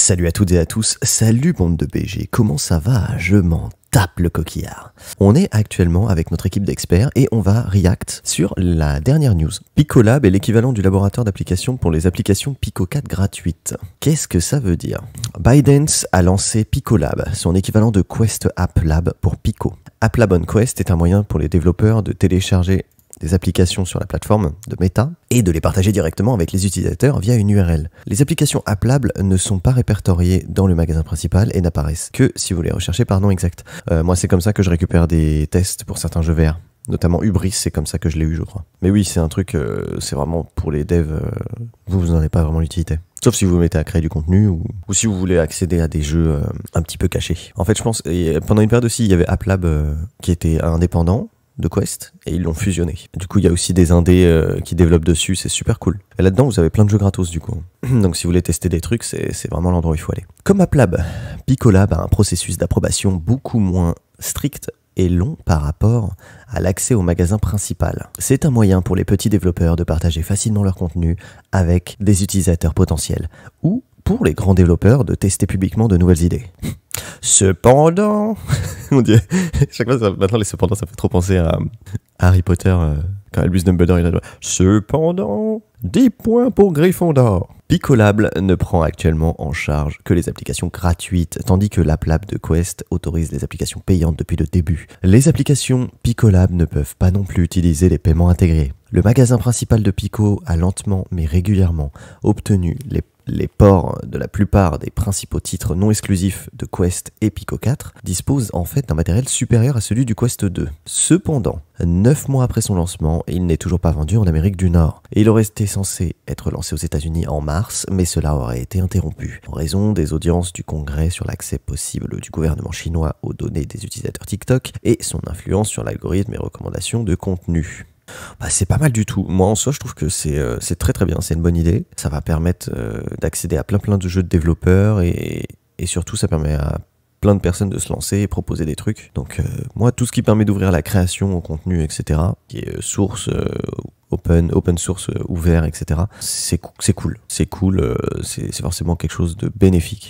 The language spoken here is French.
Salut à toutes et à tous, salut bande de BG, comment ça va Je m'en tape le coquillard. On est actuellement avec notre équipe d'experts et on va react sur la dernière news. Picolab est l'équivalent du laboratoire d'application pour les applications Pico4 gratuites. Qu'est-ce que ça veut dire ByteDance a lancé Picolab, son équivalent de Quest App Lab pour Pico. App Lab on Quest est un moyen pour les développeurs de télécharger des applications sur la plateforme de Meta et de les partager directement avec les utilisateurs via une URL. Les applications Applable ne sont pas répertoriées dans le magasin principal et n'apparaissent que si vous les recherchez par nom exact. Euh, moi, c'est comme ça que je récupère des tests pour certains jeux VR notamment Ubris, c'est comme ça que je l'ai eu, je crois. Mais oui, c'est un truc, euh, c'est vraiment pour les devs, euh, vous, vous n'en avez pas vraiment l'utilité. Sauf si vous vous mettez à créer du contenu ou, si vous voulez accéder à des jeux un petit peu cachés. En fait, je pense, et pendant une période aussi, il y avait AppLab qui était indépendant, de Quest et ils l'ont fusionné. Du coup, il y a aussi des indés euh, qui développent dessus, c'est super cool. Et là-dedans, vous avez plein de jeux gratos du coup. Donc si vous voulez tester des trucs, c'est vraiment l'endroit où il faut aller. Comme AppLab, Picolab a un processus d'approbation beaucoup moins strict et long par rapport à l'accès au magasin principal. C'est un moyen pour les petits développeurs de partager facilement leur contenu avec des utilisateurs potentiels ou pour les grands développeurs de tester publiquement de nouvelles idées. Cependant, on dit, chaque fois, maintenant ça fait trop penser à, Harry Potter euh, quand Dumbledore il a Cependant, 10 points pour Gryffondor. Picolable ne prend actuellement en charge que les applications gratuites, tandis que l'app Lab de Quest autorise les applications payantes depuis le début. Les applications Picolab ne peuvent pas non plus utiliser les paiements intégrés. Le magasin principal de Pico a lentement mais régulièrement obtenu les les ports de la plupart des principaux titres non exclusifs de Quest et Pico 4 disposent en fait d'un matériel supérieur à celui du Quest 2. Cependant, 9 mois après son lancement, il n'est toujours pas vendu en Amérique du Nord. Il aurait été censé être lancé aux États-Unis en mars, mais cela aurait été interrompu en raison des audiences du Congrès sur l'accès possible du gouvernement chinois aux données des utilisateurs TikTok et son influence sur l'algorithme et recommandations de contenu. Bah, c'est pas mal du tout. Moi, en soi, je trouve que c'est euh, très très bien, c'est une bonne idée. Ça va permettre euh, d'accéder à plein plein de jeux de développeurs et, surtout, ça permet à plein de personnes de se lancer et proposer des trucs. Donc, euh, moi, tout ce qui permet d'ouvrir la création au contenu, etc., qui est source open, open source ouvert, etc. C'est cool. C'est cool. C'est forcément quelque chose de bénéfique.